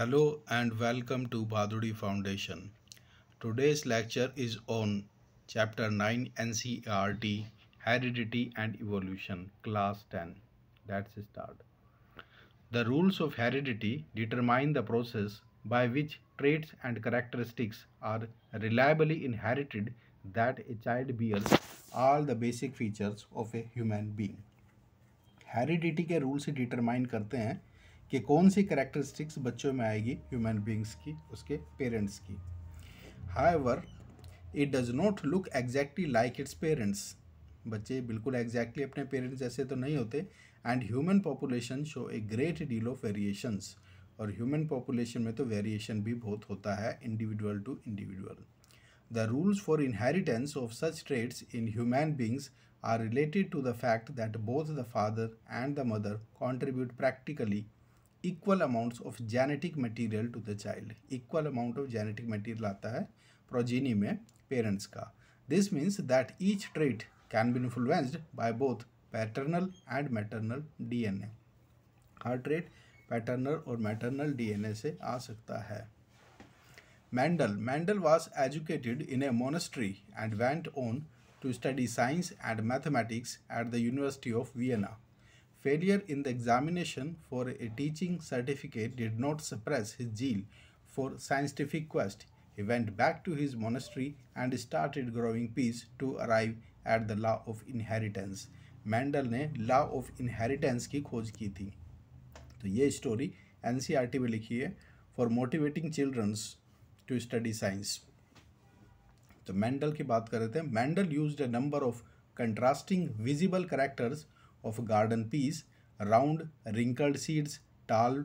Hello and welcome to Bhaduri Foundation. Today's lecture is on Chapter 9 NCERT Heredity and Evolution, Class 10. Let's start. The rules of heredity determine the process by which traits and characteristics are reliably inherited that a child bears all the basic features of a human being. Heredity के rules से determine करते हैं कि कौन सी characteristics बच्चों में आएगी human beings की उसके पेरेंट्स की however it does not look exactly like its parents बच्चे बिल्कुल एग्जैक्टली exactly अपने पेरेंट्स जैसे तो नहीं होते and human population show a great deal of variations और ह्यूमन पॉपुलेशन में तो वेरिएशन भी बहुत होता है individual to individual the rules for inheritance of such traits in human beings are related to the fact that both the father and the mother contribute practically equal amounts of genetic material to the child equal amount of genetic material आता है progeny में parents का this means that each trait can be influenced by both paternal and maternal DNA हर trait paternal और maternal DNA से आ सकता है Mendel Mendel was educated in a monastery and went on to study science and mathematics at the university of Vienna Failure in the examination for a teaching certificate did not suppress his zeal for scientific quest. He went back to his monastery and started growing peace to arrive at the law of inheritance. Mendel ने law of inheritance की खोज की थी तो ये story N में लिखी है for motivating childrens to study science तो मैंडल की बात कर रहे थे Mendel use a number of contrasting visible characters of garden peas round wrinkled seeds tall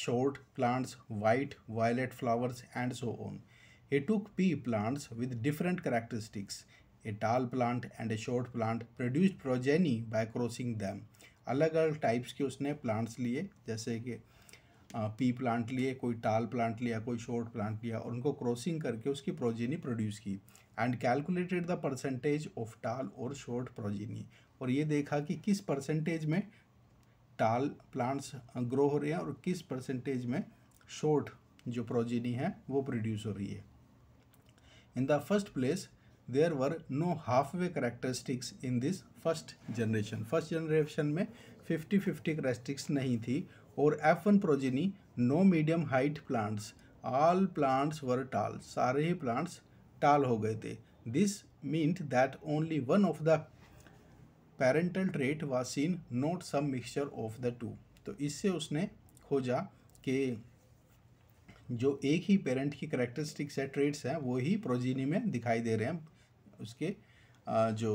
short plants white violet flowers and so on he took pea plants with different characteristics a tall plant and a short plant produced progeny by crossing them अलग अलग types के उसने plants लिए जैसे कि P plant लिए कोई टाल प्लांट लिया कोई शॉर्ट प्लांट लिया और उनको क्रॉसिंग करके उसकी प्रोजेनी प्रोड्यूस की and calculated the percentage of tall और शॉर्ट प्रोजेनी और ये देखा कि किस परसेंटेज में टाल प्लांट्स ग्रो हो रहे हैं और किस परसेंटेज में शॉर्ट जो प्रोजीनी है वो प्रोड्यूस हो रही है in the first place there were no halfway characteristics in this first generation first generation में फिफ्टी फिफ्टी करेक्टरिस्टिक्स नहीं थी और F one progeny no medium height plants all plants were tall सारे ही plants tall हो गए थे this meant that only one of the parental trait was seen not some mixture of the two तो इससे उसने खोजा कि जो एक ही पेरेंट की करेक्टरिस्टिक्स है ट्रेट्स हैं वो ही प्रोजीनी में दिखाई दे रहे हैं उसके जो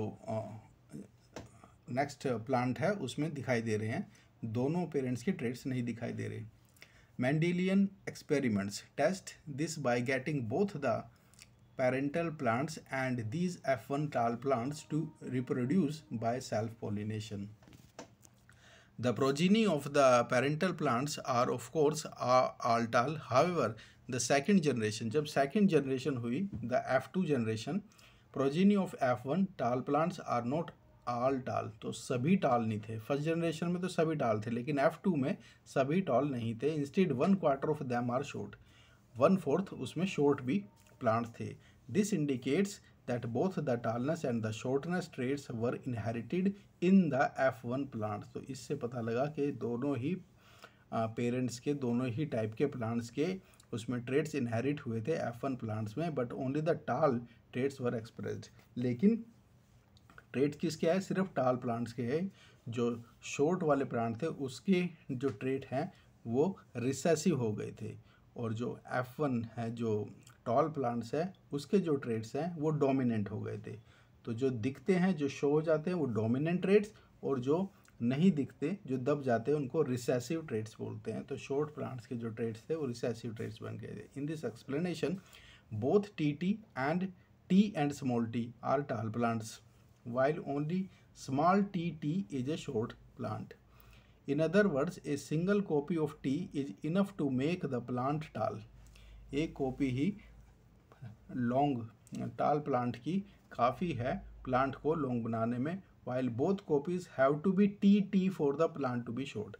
नेक्स्ट प्लांट है उसमें दिखाई दे रहे हैं दोनों पेरेंट्स के ट्रेट्स नहीं दिखाई दे रहे Mendelian experiments test this by getting both the parental plants and these F1 tall plants to reproduce by self-pollination. The progeny of the parental plants are of course all tall. However, the second generation, जब second generation हुई, the F2 generation, progeny of F1 tall plants are not all tall. टाल तो सभी tall नहीं थे first generation में तो सभी टाल थे लेकिन एफ टू में सभी टाल नहीं थे instead one quarter of them are short one fourth उसमें शॉर्ट भी प्लांट थे this indicates that both the tallness and the shortness traits were inherited in the F one plant तो इससे पता लगा कि दोनों ही पेरेंट्स के दोनों ही टाइप के प्लांट्स के उसमें ट्रेड्स इनहेरिट हुए थे एफ वन प्लांट्स में but only the tall traits were expressed लेकिन ट्रेड्स किसके आए सिर्फ टाल प्लांट्स के है जो शॉर्ट वाले प्लांट थे उसके जो ट्रेड हैं वो रिसेसिव हो गए थे और जो एफ वन है जो टॉल प्लांट्स है उसके जो ट्रेड्स हैं वो डोमिनेंट हो गए थे तो जो दिखते हैं जो शो हो जाते हैं वो डोमिनेंट ट्रेड्स और जो नहीं दिखते जो दब जाते हैं उनको रिसेसिव ट्रेड्स बोलते हैं तो शॉर्ट प्लांट्स के जो ट्रेड्स थे वो रिसेसिव ट्रेड्स बन गए थे in this explanation both T T and T and small T are tall plants only small T T is a short plant in other words a single copy of T is enough to make the plant tall एक copy ही long tall plant की काफ़ी है plant को long बनाने में while both copies have to be T T for the plant to be short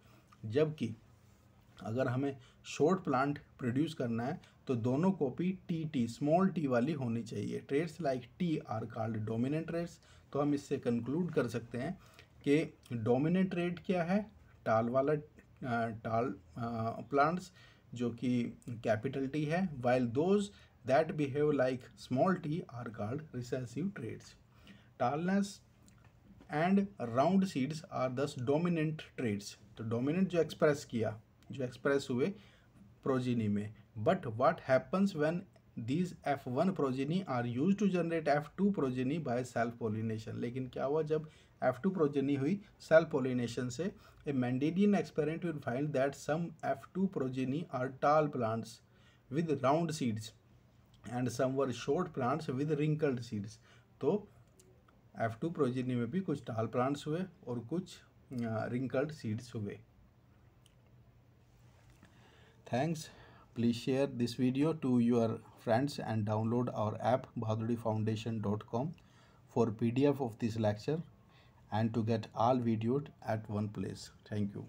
जबकि अगर हमें शॉर्ट प्लांट प्रोड्यूस करना है तो दोनों copy T T small T वाली होनी चाहिए traits like T are called dominant traits तो हम इससे कंक्लूड कर सकते हैं कि डोमिनेंट ट्रेड क्या है टाल वाला टाल प्लांट्स जो कि कैपिटल टी है while those that behave like small T are called recessive traits tallness and round seeds are thus dominant traits तो डोमिनेंट जो एक्सप्रेस किया जो एक्सप्रेस हुए प्रोजीनी में but what happens when these F one progeny are use to generate F two progeny by self pollination लेकिन क्या हुआ जब एफ टू प्रोजेनी हुई सेल्फ पोलिनेशन से a Mendelian experiment will find that some F two progeny are tall plants with round seeds and some were short plants with wrinkled seeds तो F two progeny में भी कुछ tall plants हुए और कुछ wrinkled seeds हुए thanks please share this video to your friends and download our app bahadurifoundation.com for PDF of this lecture and to get all videos at one place. Thank you.